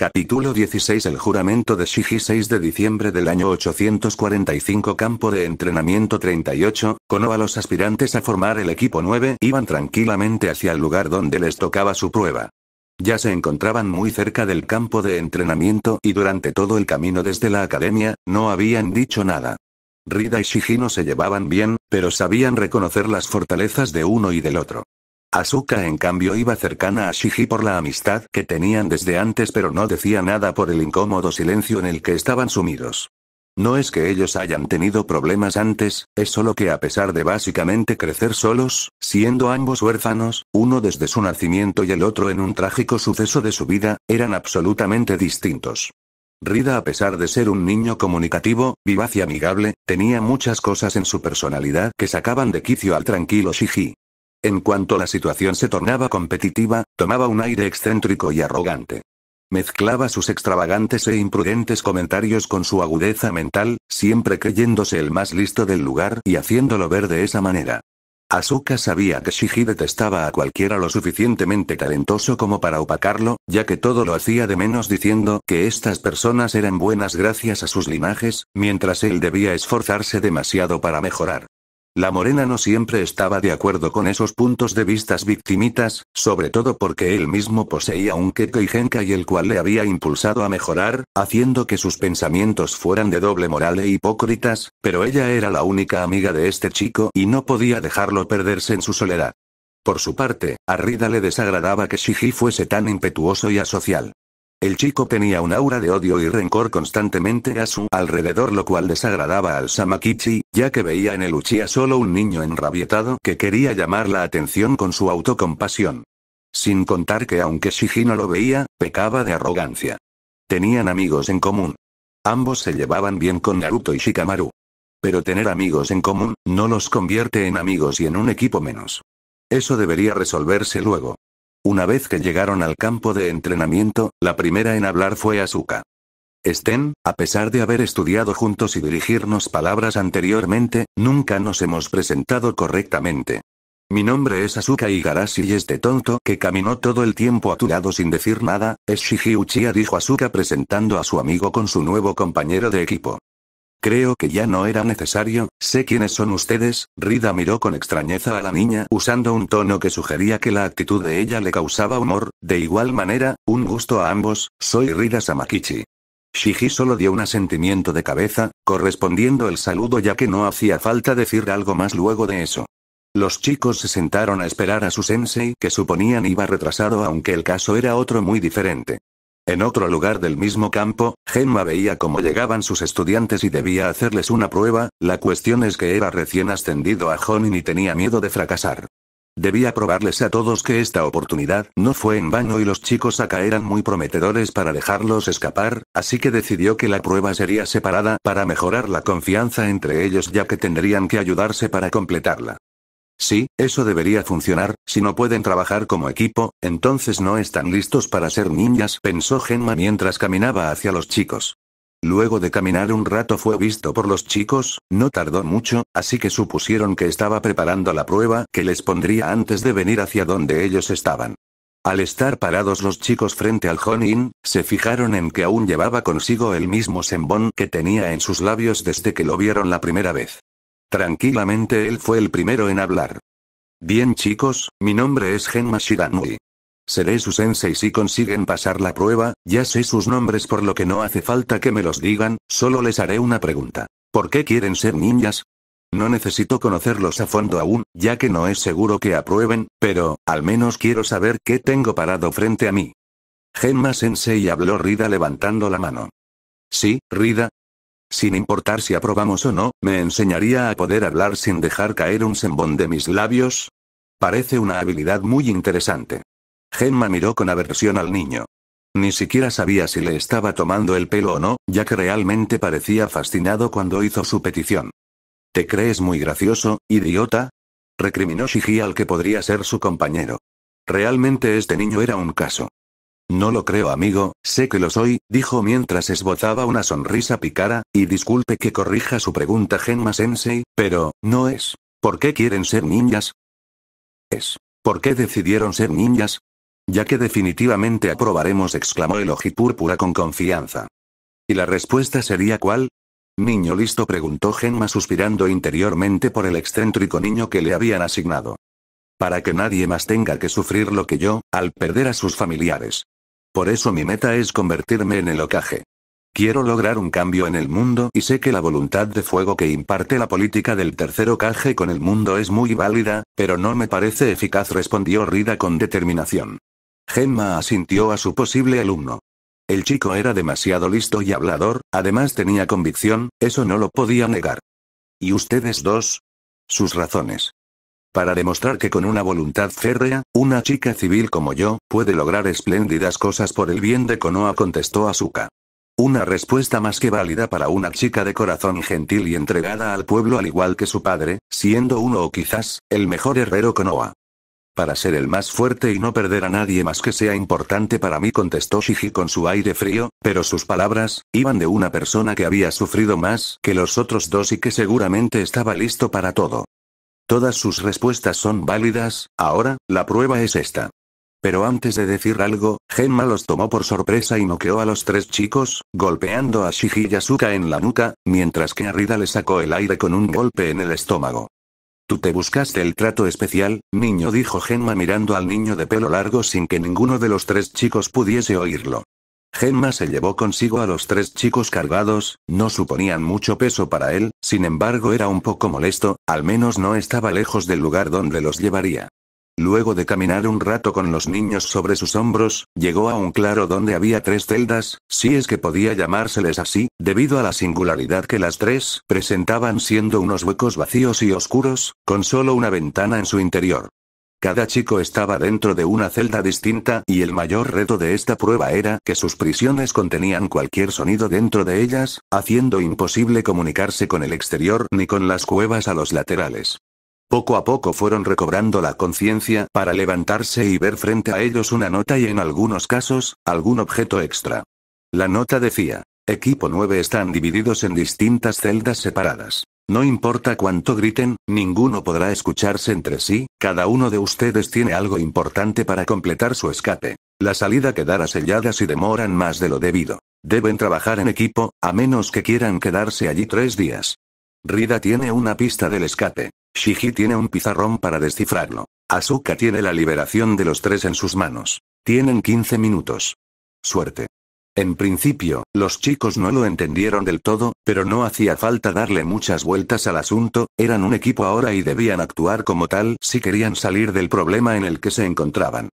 Capítulo 16 El juramento de Shiji 6 de diciembre del año 845 Campo de entrenamiento 38, a los aspirantes a formar el equipo 9 iban tranquilamente hacia el lugar donde les tocaba su prueba. Ya se encontraban muy cerca del campo de entrenamiento y durante todo el camino desde la academia, no habían dicho nada. Rida y Shiji no se llevaban bien, pero sabían reconocer las fortalezas de uno y del otro. Asuka en cambio iba cercana a Shiji por la amistad que tenían desde antes pero no decía nada por el incómodo silencio en el que estaban sumidos. No es que ellos hayan tenido problemas antes, es solo que a pesar de básicamente crecer solos, siendo ambos huérfanos, uno desde su nacimiento y el otro en un trágico suceso de su vida, eran absolutamente distintos. Rida a pesar de ser un niño comunicativo, vivaz y amigable, tenía muchas cosas en su personalidad que sacaban de quicio al tranquilo Shiji. En cuanto la situación se tornaba competitiva, tomaba un aire excéntrico y arrogante. Mezclaba sus extravagantes e imprudentes comentarios con su agudeza mental, siempre creyéndose el más listo del lugar y haciéndolo ver de esa manera. Asuka sabía que Shiji detestaba a cualquiera lo suficientemente talentoso como para opacarlo, ya que todo lo hacía de menos diciendo que estas personas eran buenas gracias a sus linajes, mientras él debía esforzarse demasiado para mejorar. La morena no siempre estaba de acuerdo con esos puntos de vistas victimitas, sobre todo porque él mismo poseía un queque y genka y el cual le había impulsado a mejorar, haciendo que sus pensamientos fueran de doble moral e hipócritas, pero ella era la única amiga de este chico y no podía dejarlo perderse en su soledad. Por su parte, a Rida le desagradaba que Shiji fuese tan impetuoso y asocial. El chico tenía un aura de odio y rencor constantemente a su alrededor lo cual desagradaba al Samakichi, ya que veía en el Uchiha solo un niño enrabietado que quería llamar la atención con su autocompasión. Sin contar que aunque no lo veía, pecaba de arrogancia. Tenían amigos en común. Ambos se llevaban bien con Naruto y Shikamaru. Pero tener amigos en común, no los convierte en amigos y en un equipo menos. Eso debería resolverse luego. Una vez que llegaron al campo de entrenamiento, la primera en hablar fue Asuka. Estén, a pesar de haber estudiado juntos y dirigirnos palabras anteriormente, nunca nos hemos presentado correctamente. Mi nombre es Asuka Igarashi y este tonto que caminó todo el tiempo a tu lado sin decir nada, es Shiji dijo Asuka presentando a su amigo con su nuevo compañero de equipo. Creo que ya no era necesario, sé quiénes son ustedes, Rida miró con extrañeza a la niña usando un tono que sugería que la actitud de ella le causaba humor, de igual manera, un gusto a ambos, soy Rida Samakichi. Shiji solo dio un asentimiento de cabeza, correspondiendo el saludo ya que no hacía falta decir algo más luego de eso. Los chicos se sentaron a esperar a su sensei que suponían iba retrasado aunque el caso era otro muy diferente. En otro lugar del mismo campo, Gemma veía cómo llegaban sus estudiantes y debía hacerles una prueba, la cuestión es que era recién ascendido a Jonin y tenía miedo de fracasar. Debía probarles a todos que esta oportunidad no fue en vano y los chicos acá eran muy prometedores para dejarlos escapar, así que decidió que la prueba sería separada para mejorar la confianza entre ellos ya que tendrían que ayudarse para completarla. Sí, eso debería funcionar, si no pueden trabajar como equipo, entonces no están listos para ser niñas, pensó Genma mientras caminaba hacia los chicos. Luego de caminar un rato fue visto por los chicos, no tardó mucho, así que supusieron que estaba preparando la prueba que les pondría antes de venir hacia donde ellos estaban. Al estar parados los chicos frente al Honin, se fijaron en que aún llevaba consigo el mismo sembón que tenía en sus labios desde que lo vieron la primera vez. Tranquilamente él fue el primero en hablar. Bien chicos, mi nombre es Genma Shiranui. Seré su sensei si consiguen pasar la prueba, ya sé sus nombres por lo que no hace falta que me los digan, solo les haré una pregunta. ¿Por qué quieren ser ninjas? No necesito conocerlos a fondo aún, ya que no es seguro que aprueben, pero, al menos quiero saber qué tengo parado frente a mí. Genma Sensei habló Rida levantando la mano. Sí, Rida, sin importar si aprobamos o no, ¿me enseñaría a poder hablar sin dejar caer un sembón de mis labios? Parece una habilidad muy interesante. Gemma miró con aversión al niño. Ni siquiera sabía si le estaba tomando el pelo o no, ya que realmente parecía fascinado cuando hizo su petición. ¿Te crees muy gracioso, idiota? recriminó Shiji al que podría ser su compañero. Realmente este niño era un caso. No lo creo amigo, sé que lo soy, dijo mientras esbozaba una sonrisa picara, y disculpe que corrija su pregunta Genma Sensei, pero, no es. ¿Por qué quieren ser ninjas? Es. ¿Por qué decidieron ser ninjas? Ya que definitivamente aprobaremos exclamó el ojipúrpura con confianza. ¿Y la respuesta sería cuál? Niño listo preguntó Genma suspirando interiormente por el excéntrico niño que le habían asignado. Para que nadie más tenga que sufrir lo que yo, al perder a sus familiares. Por eso mi meta es convertirme en el ocaje. Quiero lograr un cambio en el mundo y sé que la voluntad de fuego que imparte la política del tercer ocaje con el mundo es muy válida, pero no me parece eficaz respondió Rida con determinación. Gemma asintió a su posible alumno. El chico era demasiado listo y hablador, además tenía convicción, eso no lo podía negar. ¿Y ustedes dos? Sus razones. Para demostrar que con una voluntad férrea, una chica civil como yo, puede lograr espléndidas cosas por el bien de Konoa, contestó Asuka. Una respuesta más que válida para una chica de corazón gentil y entregada al pueblo al igual que su padre, siendo uno o quizás, el mejor herrero Konoa. Para ser el más fuerte y no perder a nadie más que sea importante para mí, contestó Shiji con su aire frío, pero sus palabras, iban de una persona que había sufrido más que los otros dos y que seguramente estaba listo para todo. Todas sus respuestas son válidas, ahora, la prueba es esta. Pero antes de decir algo, Gemma los tomó por sorpresa y noqueó a los tres chicos, golpeando a Shihiyasuka en la nuca, mientras que Arida le sacó el aire con un golpe en el estómago. Tú te buscaste el trato especial, niño dijo Genma mirando al niño de pelo largo sin que ninguno de los tres chicos pudiese oírlo. Gemma se llevó consigo a los tres chicos cargados, no suponían mucho peso para él, sin embargo era un poco molesto, al menos no estaba lejos del lugar donde los llevaría. Luego de caminar un rato con los niños sobre sus hombros, llegó a un claro donde había tres celdas, si es que podía llamárseles así, debido a la singularidad que las tres presentaban siendo unos huecos vacíos y oscuros, con solo una ventana en su interior. Cada chico estaba dentro de una celda distinta y el mayor reto de esta prueba era que sus prisiones contenían cualquier sonido dentro de ellas, haciendo imposible comunicarse con el exterior ni con las cuevas a los laterales. Poco a poco fueron recobrando la conciencia para levantarse y ver frente a ellos una nota y en algunos casos, algún objeto extra. La nota decía, Equipo 9 están divididos en distintas celdas separadas. No importa cuánto griten, ninguno podrá escucharse entre sí, cada uno de ustedes tiene algo importante para completar su escape. La salida quedará sellada si demoran más de lo debido. Deben trabajar en equipo, a menos que quieran quedarse allí tres días. Rida tiene una pista del escape. Shiji tiene un pizarrón para descifrarlo. Azuka tiene la liberación de los tres en sus manos. Tienen 15 minutos. Suerte. En principio, los chicos no lo entendieron del todo, pero no hacía falta darle muchas vueltas al asunto, eran un equipo ahora y debían actuar como tal si querían salir del problema en el que se encontraban.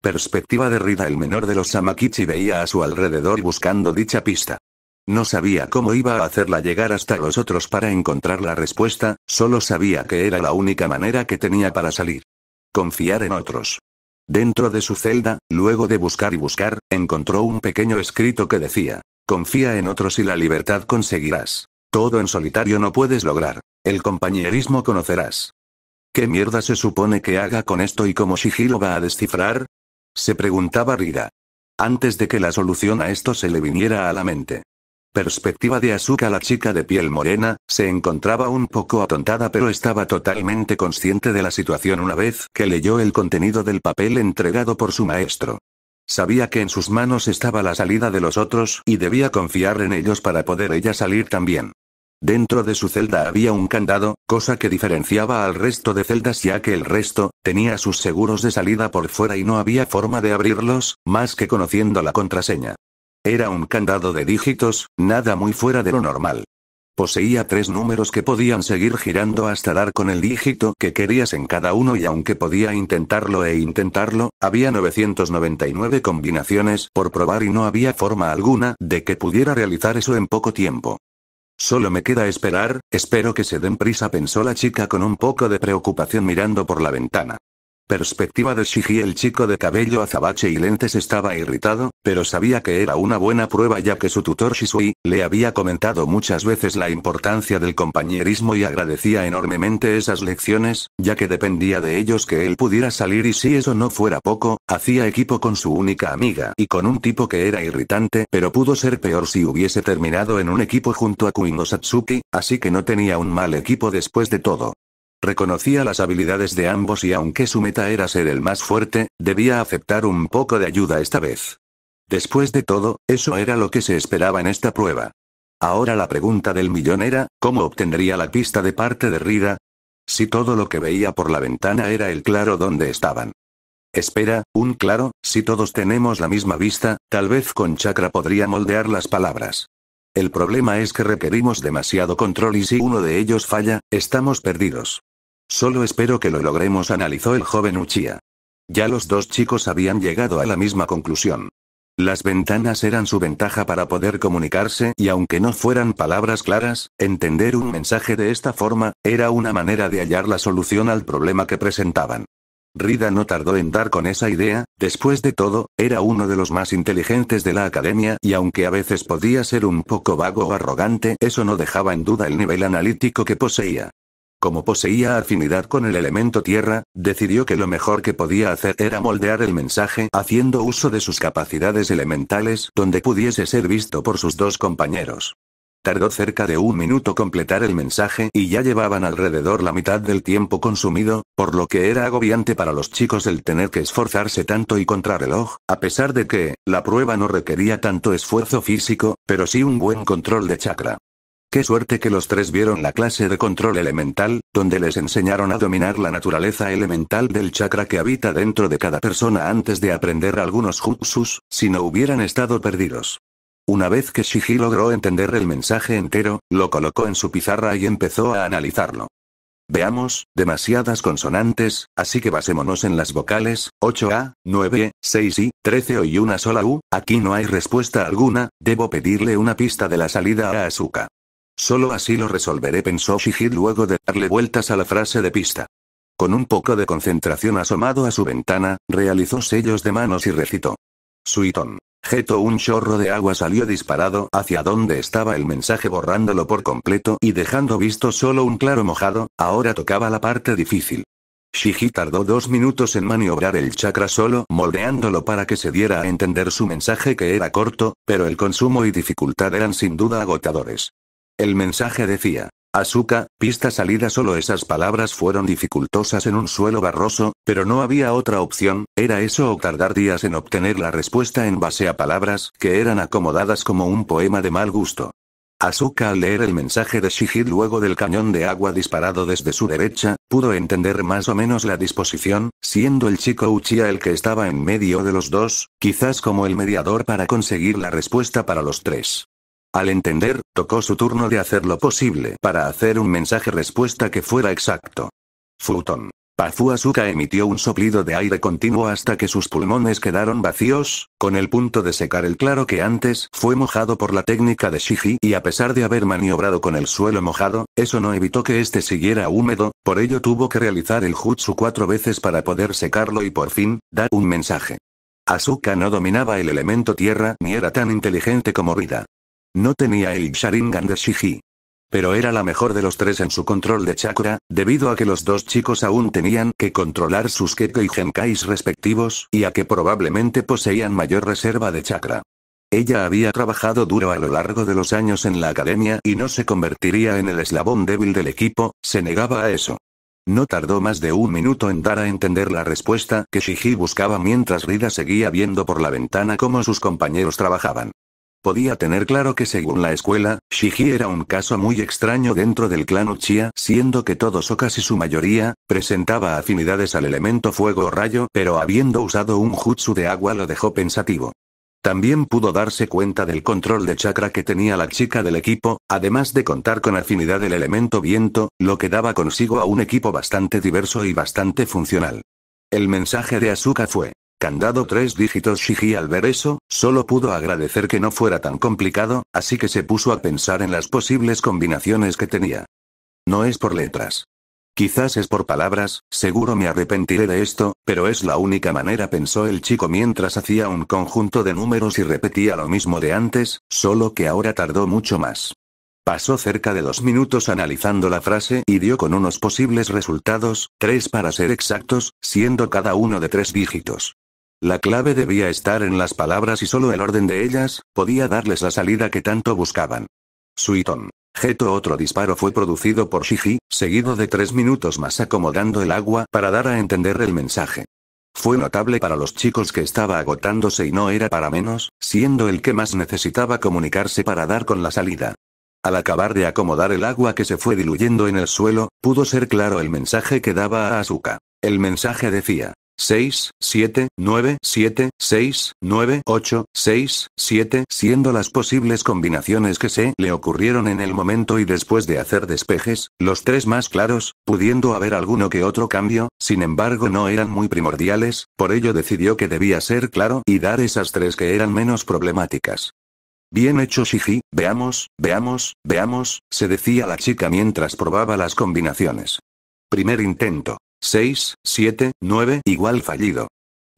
Perspectiva de Rida el menor de los Samakichi veía a su alrededor buscando dicha pista. No sabía cómo iba a hacerla llegar hasta los otros para encontrar la respuesta, solo sabía que era la única manera que tenía para salir. Confiar en otros. Dentro de su celda, luego de buscar y buscar, encontró un pequeño escrito que decía, confía en otros y la libertad conseguirás. Todo en solitario no puedes lograr. El compañerismo conocerás. ¿Qué mierda se supone que haga con esto y cómo Shihiro va a descifrar? Se preguntaba Rida. Antes de que la solución a esto se le viniera a la mente perspectiva de azúcar la chica de piel morena, se encontraba un poco atontada pero estaba totalmente consciente de la situación una vez que leyó el contenido del papel entregado por su maestro. Sabía que en sus manos estaba la salida de los otros y debía confiar en ellos para poder ella salir también. Dentro de su celda había un candado, cosa que diferenciaba al resto de celdas ya que el resto, tenía sus seguros de salida por fuera y no había forma de abrirlos, más que conociendo la contraseña. Era un candado de dígitos, nada muy fuera de lo normal. Poseía tres números que podían seguir girando hasta dar con el dígito que querías en cada uno y aunque podía intentarlo e intentarlo, había 999 combinaciones por probar y no había forma alguna de que pudiera realizar eso en poco tiempo. Solo me queda esperar, espero que se den prisa pensó la chica con un poco de preocupación mirando por la ventana perspectiva de Shiji el chico de cabello azabache y lentes estaba irritado, pero sabía que era una buena prueba ya que su tutor Shisui, le había comentado muchas veces la importancia del compañerismo y agradecía enormemente esas lecciones, ya que dependía de ellos que él pudiera salir y si eso no fuera poco, hacía equipo con su única amiga y con un tipo que era irritante pero pudo ser peor si hubiese terminado en un equipo junto a Kuino Satsuki, así que no tenía un mal equipo después de todo. Reconocía las habilidades de ambos y aunque su meta era ser el más fuerte, debía aceptar un poco de ayuda esta vez. Después de todo, eso era lo que se esperaba en esta prueba. Ahora la pregunta del millón era, ¿cómo obtendría la pista de parte de Rida? Si todo lo que veía por la ventana era el claro donde estaban. Espera, un claro, si todos tenemos la misma vista, tal vez con chakra podría moldear las palabras. El problema es que requerimos demasiado control y si uno de ellos falla, estamos perdidos. Solo espero que lo logremos, analizó el joven Uchiha. Ya los dos chicos habían llegado a la misma conclusión. Las ventanas eran su ventaja para poder comunicarse y aunque no fueran palabras claras, entender un mensaje de esta forma, era una manera de hallar la solución al problema que presentaban. Rida no tardó en dar con esa idea, después de todo, era uno de los más inteligentes de la academia y aunque a veces podía ser un poco vago o arrogante, eso no dejaba en duda el nivel analítico que poseía. Como poseía afinidad con el elemento tierra, decidió que lo mejor que podía hacer era moldear el mensaje haciendo uso de sus capacidades elementales donde pudiese ser visto por sus dos compañeros. Tardó cerca de un minuto completar el mensaje y ya llevaban alrededor la mitad del tiempo consumido, por lo que era agobiante para los chicos el tener que esforzarse tanto y contrarreloj, a pesar de que, la prueba no requería tanto esfuerzo físico, pero sí un buen control de chakra. Qué suerte que los tres vieron la clase de control elemental, donde les enseñaron a dominar la naturaleza elemental del chakra que habita dentro de cada persona antes de aprender algunos jutsus, si no hubieran estado perdidos. Una vez que Shiji logró entender el mensaje entero, lo colocó en su pizarra y empezó a analizarlo. Veamos, demasiadas consonantes, así que basémonos en las vocales, 8A, 9, 6 i 13 o y una sola U, aquí no hay respuesta alguna, debo pedirle una pista de la salida a Asuka. Solo así lo resolveré, pensó Shihid luego de darle vueltas a la frase de pista. Con un poco de concentración asomado a su ventana, realizó sellos de manos y recitó. Suitón. Geto un chorro de agua salió disparado hacia donde estaba el mensaje borrándolo por completo y dejando visto solo un claro mojado, ahora tocaba la parte difícil. Shiji tardó dos minutos en maniobrar el chakra solo, moldeándolo para que se diera a entender su mensaje que era corto, pero el consumo y dificultad eran sin duda agotadores. El mensaje decía, Azuka, pista salida solo esas palabras fueron dificultosas en un suelo barroso, pero no había otra opción, era eso o tardar días en obtener la respuesta en base a palabras que eran acomodadas como un poema de mal gusto. Azuka al leer el mensaje de Shihid luego del cañón de agua disparado desde su derecha, pudo entender más o menos la disposición, siendo el chico Uchiha el que estaba en medio de los dos, quizás como el mediador para conseguir la respuesta para los tres. Al entender, tocó su turno de hacer lo posible para hacer un mensaje-respuesta que fuera exacto. Futon. Pazu Asuka emitió un soplido de aire continuo hasta que sus pulmones quedaron vacíos, con el punto de secar el claro que antes fue mojado por la técnica de Shiji y a pesar de haber maniobrado con el suelo mojado, eso no evitó que este siguiera húmedo, por ello tuvo que realizar el jutsu cuatro veces para poder secarlo y por fin, dar un mensaje. Asuka no dominaba el elemento tierra ni era tan inteligente como Rida. No tenía el Sharingan de Shiji. Pero era la mejor de los tres en su control de chakra, debido a que los dos chicos aún tenían que controlar sus Kekkei y Genkais respectivos, y a que probablemente poseían mayor reserva de chakra. Ella había trabajado duro a lo largo de los años en la academia y no se convertiría en el eslabón débil del equipo, se negaba a eso. No tardó más de un minuto en dar a entender la respuesta que Shiji buscaba mientras Rida seguía viendo por la ventana cómo sus compañeros trabajaban. Podía tener claro que según la escuela, Shiji era un caso muy extraño dentro del clan Uchiha, siendo que todos o casi su mayoría, presentaba afinidades al elemento fuego o rayo, pero habiendo usado un jutsu de agua lo dejó pensativo. También pudo darse cuenta del control de chakra que tenía la chica del equipo, además de contar con afinidad el elemento viento, lo que daba consigo a un equipo bastante diverso y bastante funcional. El mensaje de Asuka fue, Candado tres dígitos Shiji al ver eso, solo pudo agradecer que no fuera tan complicado, así que se puso a pensar en las posibles combinaciones que tenía. No es por letras. Quizás es por palabras, seguro me arrepentiré de esto, pero es la única manera, pensó el chico mientras hacía un conjunto de números y repetía lo mismo de antes, solo que ahora tardó mucho más. Pasó cerca de dos minutos analizando la frase y dio con unos posibles resultados, tres para ser exactos, siendo cada uno de tres dígitos. La clave debía estar en las palabras y solo el orden de ellas, podía darles la salida que tanto buscaban. Suiton. Geto otro disparo fue producido por Shiji, seguido de tres minutos más acomodando el agua para dar a entender el mensaje. Fue notable para los chicos que estaba agotándose y no era para menos, siendo el que más necesitaba comunicarse para dar con la salida. Al acabar de acomodar el agua que se fue diluyendo en el suelo, pudo ser claro el mensaje que daba a Azuka. El mensaje decía, 6, 7, 9, 7, 6, 9, 8, 6, 7, siendo las posibles combinaciones que se le ocurrieron en el momento y después de hacer despejes, los tres más claros, pudiendo haber alguno que otro cambio, sin embargo no eran muy primordiales, por ello decidió que debía ser claro y dar esas tres que eran menos problemáticas. Bien hecho Shiji, veamos, veamos, veamos, se decía la chica mientras probaba las combinaciones. Primer intento. 6, 7, 9, igual fallido.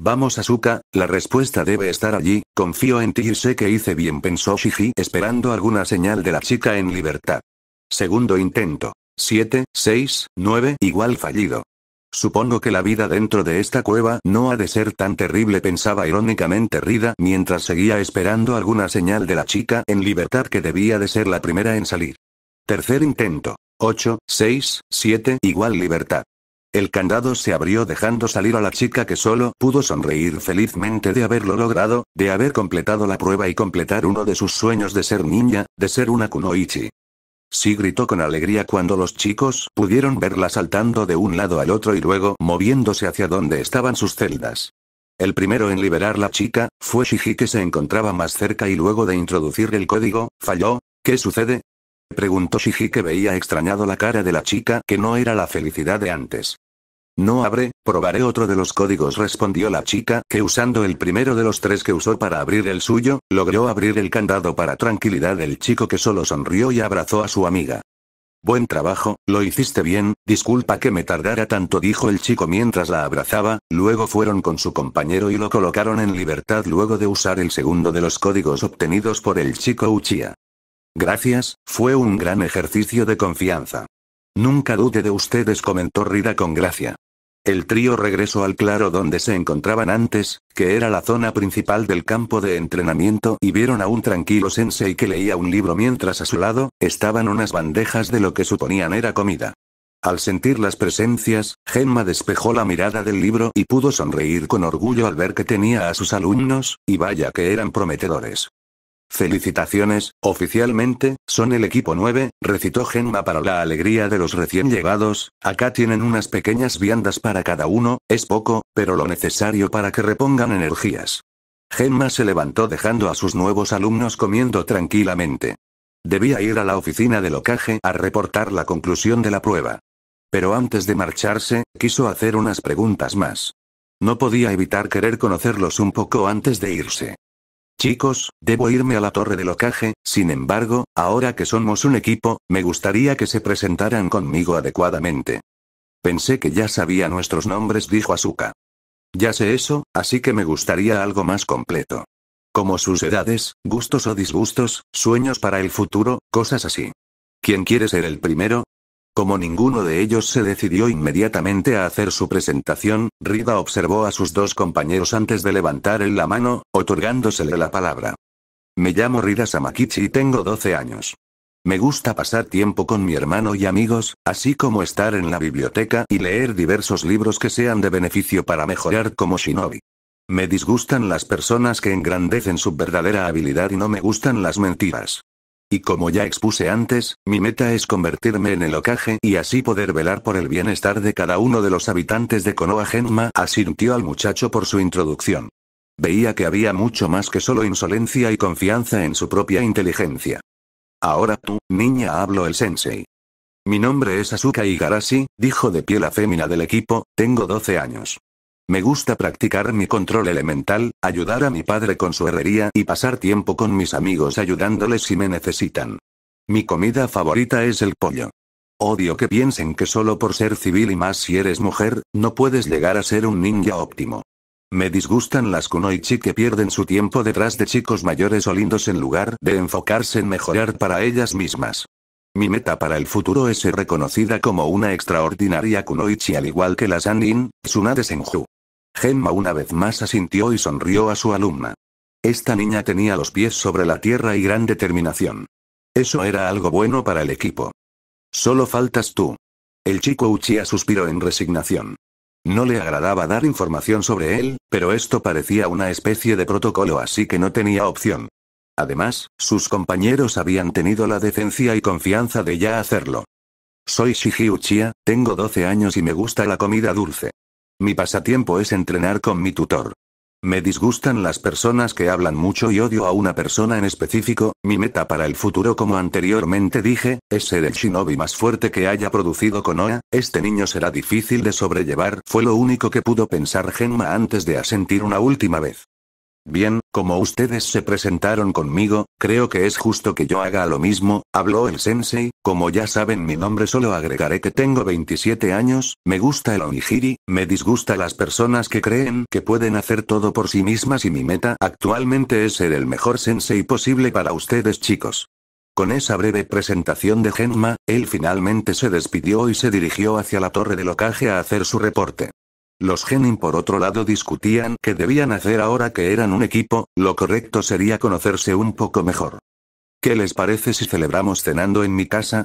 Vamos Asuka, la respuesta debe estar allí, confío en ti y sé que hice bien pensó Shiji esperando alguna señal de la chica en libertad. Segundo intento. 7, 6, 9, igual fallido. Supongo que la vida dentro de esta cueva no ha de ser tan terrible pensaba irónicamente Rida mientras seguía esperando alguna señal de la chica en libertad que debía de ser la primera en salir. Tercer intento. 8, 6, 7, igual libertad. El candado se abrió dejando salir a la chica que solo pudo sonreír felizmente de haberlo logrado, de haber completado la prueba y completar uno de sus sueños de ser niña, de ser una kunoichi. Sí gritó con alegría cuando los chicos pudieron verla saltando de un lado al otro y luego moviéndose hacia donde estaban sus celdas. El primero en liberar la chica, fue Shiji que se encontraba más cerca y luego de introducir el código, falló. ¿Qué sucede? Preguntó Shiji que veía extrañado la cara de la chica que no era la felicidad de antes. No abre, probaré otro de los códigos respondió la chica, que usando el primero de los tres que usó para abrir el suyo, logró abrir el candado para tranquilidad del chico que solo sonrió y abrazó a su amiga. Buen trabajo, lo hiciste bien, disculpa que me tardara tanto dijo el chico mientras la abrazaba, luego fueron con su compañero y lo colocaron en libertad luego de usar el segundo de los códigos obtenidos por el chico Uchia. Gracias, fue un gran ejercicio de confianza. Nunca dude de ustedes comentó Rida con gracia. El trío regresó al claro donde se encontraban antes, que era la zona principal del campo de entrenamiento y vieron a un tranquilo sensei que leía un libro mientras a su lado, estaban unas bandejas de lo que suponían era comida. Al sentir las presencias, Gemma despejó la mirada del libro y pudo sonreír con orgullo al ver que tenía a sus alumnos, y vaya que eran prometedores. Felicitaciones, oficialmente, son el equipo 9, recitó Gemma para la alegría de los recién llegados, acá tienen unas pequeñas viandas para cada uno, es poco, pero lo necesario para que repongan energías. Gemma se levantó dejando a sus nuevos alumnos comiendo tranquilamente. Debía ir a la oficina de locaje a reportar la conclusión de la prueba. Pero antes de marcharse, quiso hacer unas preguntas más. No podía evitar querer conocerlos un poco antes de irse. Chicos, debo irme a la torre de locaje, sin embargo, ahora que somos un equipo, me gustaría que se presentaran conmigo adecuadamente. Pensé que ya sabía nuestros nombres, dijo Asuka. Ya sé eso, así que me gustaría algo más completo. Como sus edades, gustos o disgustos, sueños para el futuro, cosas así. ¿Quién quiere ser el primero? Como ninguno de ellos se decidió inmediatamente a hacer su presentación, Rida observó a sus dos compañeros antes de levantar en la mano, otorgándosele la palabra. Me llamo Rida Samakichi y tengo 12 años. Me gusta pasar tiempo con mi hermano y amigos, así como estar en la biblioteca y leer diversos libros que sean de beneficio para mejorar como shinobi. Me disgustan las personas que engrandecen su verdadera habilidad y no me gustan las mentiras. Y como ya expuse antes, mi meta es convertirme en el ocaje y así poder velar por el bienestar de cada uno de los habitantes de Konoha Genma, asintió al muchacho por su introducción. Veía que había mucho más que solo insolencia y confianza en su propia inteligencia. Ahora tú, niña, hablo el sensei. Mi nombre es Asuka Igarashi, dijo de pie la fémina del equipo, tengo 12 años. Me gusta practicar mi control elemental, ayudar a mi padre con su herrería y pasar tiempo con mis amigos ayudándoles si me necesitan. Mi comida favorita es el pollo. Odio que piensen que solo por ser civil y más si eres mujer, no puedes llegar a ser un ninja óptimo. Me disgustan las kunoichi que pierden su tiempo detrás de chicos mayores o lindos en lugar de enfocarse en mejorar para ellas mismas. Mi meta para el futuro es ser reconocida como una extraordinaria kunoichi al igual que las Anin, Tsunade Senju. Gemma una vez más asintió y sonrió a su alumna. Esta niña tenía los pies sobre la tierra y gran determinación. Eso era algo bueno para el equipo. Solo faltas tú. El chico Uchiha suspiró en resignación. No le agradaba dar información sobre él, pero esto parecía una especie de protocolo así que no tenía opción. Además, sus compañeros habían tenido la decencia y confianza de ya hacerlo. Soy Shiji Uchiha, tengo 12 años y me gusta la comida dulce. Mi pasatiempo es entrenar con mi tutor. Me disgustan las personas que hablan mucho y odio a una persona en específico, mi meta para el futuro como anteriormente dije, es ser el shinobi más fuerte que haya producido Konoha, este niño será difícil de sobrellevar, fue lo único que pudo pensar Genma antes de asentir una última vez. Bien, como ustedes se presentaron conmigo, creo que es justo que yo haga lo mismo, habló el sensei, como ya saben mi nombre solo agregaré que tengo 27 años, me gusta el onigiri, me disgusta las personas que creen que pueden hacer todo por sí mismas y mi meta actualmente es ser el mejor sensei posible para ustedes chicos. Con esa breve presentación de Genma, él finalmente se despidió y se dirigió hacia la torre de ocaje a hacer su reporte. Los Genin por otro lado discutían qué debían hacer ahora que eran un equipo, lo correcto sería conocerse un poco mejor. ¿Qué les parece si celebramos cenando en mi casa?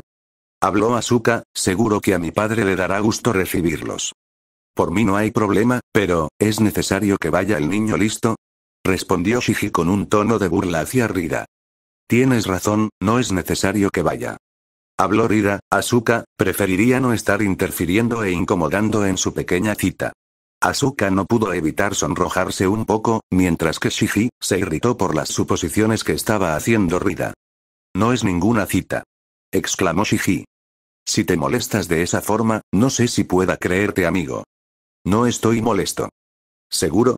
Habló Asuka, seguro que a mi padre le dará gusto recibirlos. Por mí no hay problema, pero, ¿es necesario que vaya el niño listo? Respondió Shiji con un tono de burla hacia Rida. Tienes razón, no es necesario que vaya. Habló Rida, Asuka, preferiría no estar interfiriendo e incomodando en su pequeña cita. Asuka no pudo evitar sonrojarse un poco, mientras que Shiji, se irritó por las suposiciones que estaba haciendo Rida. No es ninguna cita. Exclamó Shiji. Si te molestas de esa forma, no sé si pueda creerte amigo. No estoy molesto. ¿Seguro?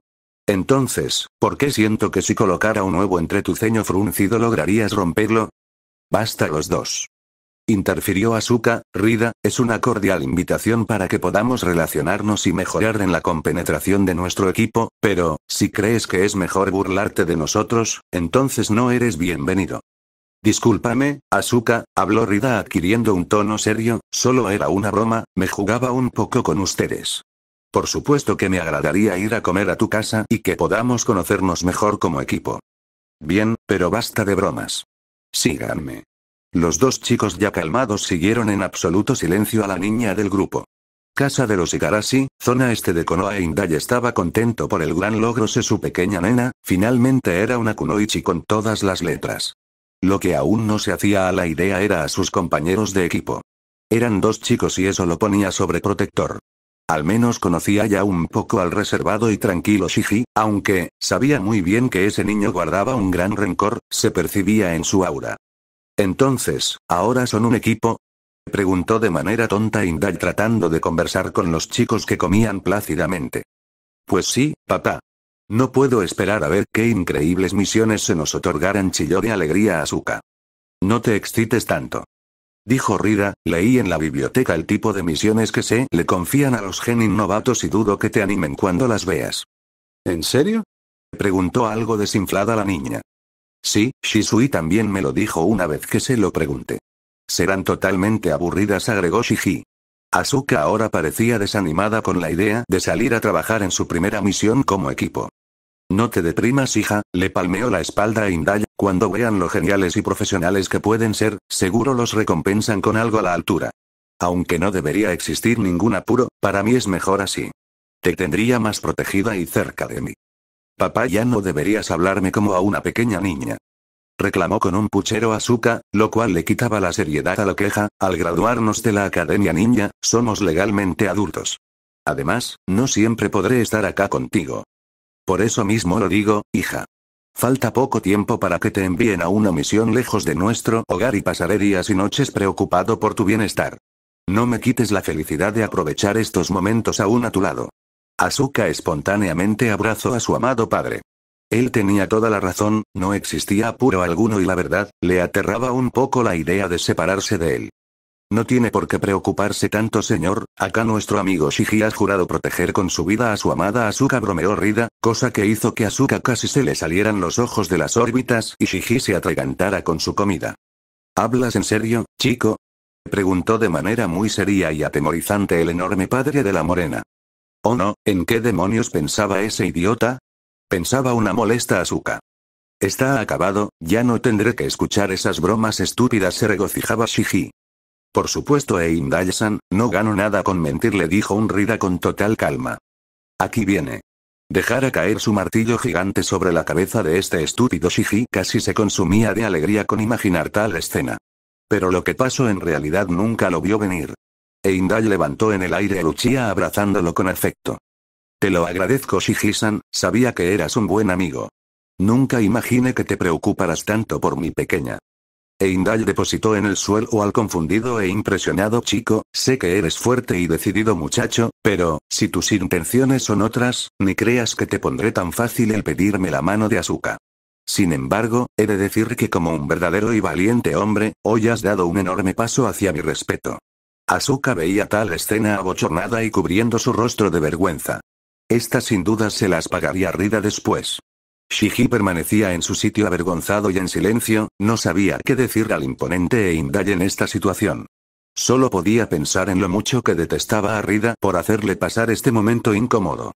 Entonces, ¿por qué siento que si colocara un huevo entre tu ceño fruncido lograrías romperlo? Basta los dos. Interfirió Asuka, Rida, es una cordial invitación para que podamos relacionarnos y mejorar en la compenetración de nuestro equipo, pero, si crees que es mejor burlarte de nosotros, entonces no eres bienvenido. Discúlpame, Asuka, habló Rida adquiriendo un tono serio, solo era una broma, me jugaba un poco con ustedes. Por supuesto que me agradaría ir a comer a tu casa y que podamos conocernos mejor como equipo. Bien, pero basta de bromas. Síganme. Los dos chicos ya calmados siguieron en absoluto silencio a la niña del grupo. Casa de los Igarashi, zona este de Konoha Indai estaba contento por el gran logro de su pequeña nena, finalmente era una kunoichi con todas las letras. Lo que aún no se hacía a la idea era a sus compañeros de equipo. Eran dos chicos y eso lo ponía sobre protector. Al menos conocía ya un poco al reservado y tranquilo Shiji, aunque, sabía muy bien que ese niño guardaba un gran rencor, se percibía en su aura. Entonces, ¿ahora son un equipo? Preguntó de manera tonta Indal tratando de conversar con los chicos que comían plácidamente. Pues sí, papá. No puedo esperar a ver qué increíbles misiones se nos otorgaran, chilló de alegría a Azuka. No te excites tanto. Dijo Rida, leí en la biblioteca el tipo de misiones que se le confían a los genin novatos y dudo que te animen cuando las veas. ¿En serio? Preguntó algo desinflada la niña. Sí, Shisui también me lo dijo una vez que se lo pregunté. Serán totalmente aburridas, agregó Shiji. Asuka ahora parecía desanimada con la idea de salir a trabajar en su primera misión como equipo. No te deprimas, hija, le palmeó la espalda a Indaya, cuando vean lo geniales y profesionales que pueden ser, seguro los recompensan con algo a la altura. Aunque no debería existir ningún apuro, para mí es mejor así. Te tendría más protegida y cerca de mí. Papá ya no deberías hablarme como a una pequeña niña. Reclamó con un puchero azúcar, lo cual le quitaba la seriedad a la queja, al graduarnos de la academia niña, somos legalmente adultos. Además, no siempre podré estar acá contigo. Por eso mismo lo digo, hija. Falta poco tiempo para que te envíen a una misión lejos de nuestro hogar y pasaré días y noches preocupado por tu bienestar. No me quites la felicidad de aprovechar estos momentos aún a tu lado. Asuka espontáneamente abrazó a su amado padre. Él tenía toda la razón, no existía apuro alguno y la verdad, le aterraba un poco la idea de separarse de él. No tiene por qué preocuparse tanto señor, acá nuestro amigo Shiji ha jurado proteger con su vida a su amada Asuka bromeó Rida, cosa que hizo que Asuka casi se le salieran los ojos de las órbitas y Shiji se atragantara con su comida. ¿Hablas en serio, chico? Preguntó de manera muy seria y atemorizante el enorme padre de la morena. Oh no, ¿en qué demonios pensaba ese idiota? Pensaba una molesta Azuka. Está acabado, ya no tendré que escuchar esas bromas estúpidas, se regocijaba Shiji. Por supuesto, eindal no gano nada con mentir, le dijo un Rida con total calma. Aquí viene. Dejara caer su martillo gigante sobre la cabeza de este estúpido Shiji casi se consumía de alegría con imaginar tal escena. Pero lo que pasó en realidad nunca lo vio venir. Eindal levantó en el aire a Luchia abrazándolo con afecto. Te lo agradezco Shihisan, sabía que eras un buen amigo. Nunca imaginé que te preocuparas tanto por mi pequeña. Eindal depositó en el suelo al confundido e impresionado chico, sé que eres fuerte y decidido muchacho, pero, si tus intenciones son otras, ni creas que te pondré tan fácil el pedirme la mano de Azuka. Sin embargo, he de decir que como un verdadero y valiente hombre, hoy has dado un enorme paso hacia mi respeto. Asuka veía tal escena abochornada y cubriendo su rostro de vergüenza. Esta sin duda se las pagaría Rida después. Shiji permanecía en su sitio avergonzado y en silencio, no sabía qué decir al imponente e en esta situación. Solo podía pensar en lo mucho que detestaba a Rida por hacerle pasar este momento incómodo.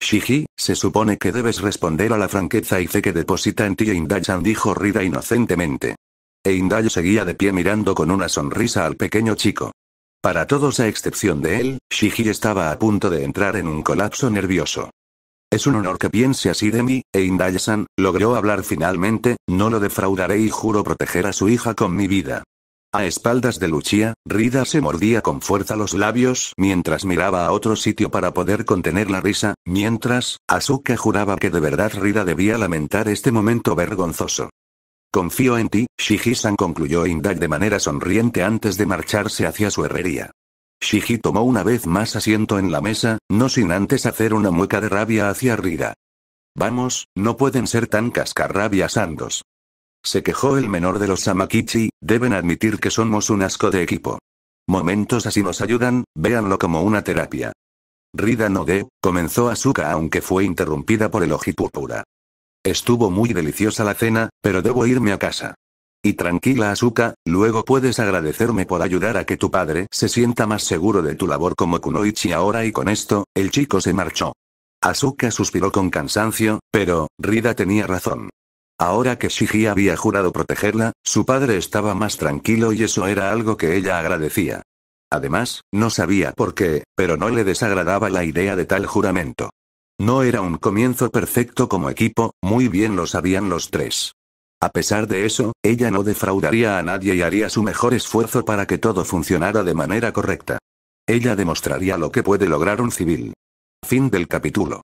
Shiji, se supone que debes responder a la franqueza y fe que deposita en ti Indai-chan dijo Rida inocentemente. E seguía de pie mirando con una sonrisa al pequeño chico. Para todos a excepción de él, Shiji estaba a punto de entrar en un colapso nervioso. Es un honor que piense así de mí, e Indayasan, logró hablar finalmente, no lo defraudaré y juro proteger a su hija con mi vida. A espaldas de Luchia, Rida se mordía con fuerza los labios mientras miraba a otro sitio para poder contener la risa, mientras, Asuka juraba que de verdad Rida debía lamentar este momento vergonzoso. Confío en ti, Shiji-san concluyó Indag de manera sonriente antes de marcharse hacia su herrería. Shiji tomó una vez más asiento en la mesa, no sin antes hacer una mueca de rabia hacia Rida. Vamos, no pueden ser tan cascarrabias andos. Se quejó el menor de los Samakichi, deben admitir que somos un asco de equipo. Momentos así nos ayudan, véanlo como una terapia. Rida no de, comenzó Asuka aunque fue interrumpida por el ojipúrpura. Estuvo muy deliciosa la cena, pero debo irme a casa. Y tranquila Asuka, luego puedes agradecerme por ayudar a que tu padre se sienta más seguro de tu labor como Kunoichi ahora y con esto, el chico se marchó. Asuka suspiró con cansancio, pero, Rida tenía razón. Ahora que Shiji había jurado protegerla, su padre estaba más tranquilo y eso era algo que ella agradecía. Además, no sabía por qué, pero no le desagradaba la idea de tal juramento. No era un comienzo perfecto como equipo, muy bien lo sabían los tres. A pesar de eso, ella no defraudaría a nadie y haría su mejor esfuerzo para que todo funcionara de manera correcta. Ella demostraría lo que puede lograr un civil. Fin del capítulo.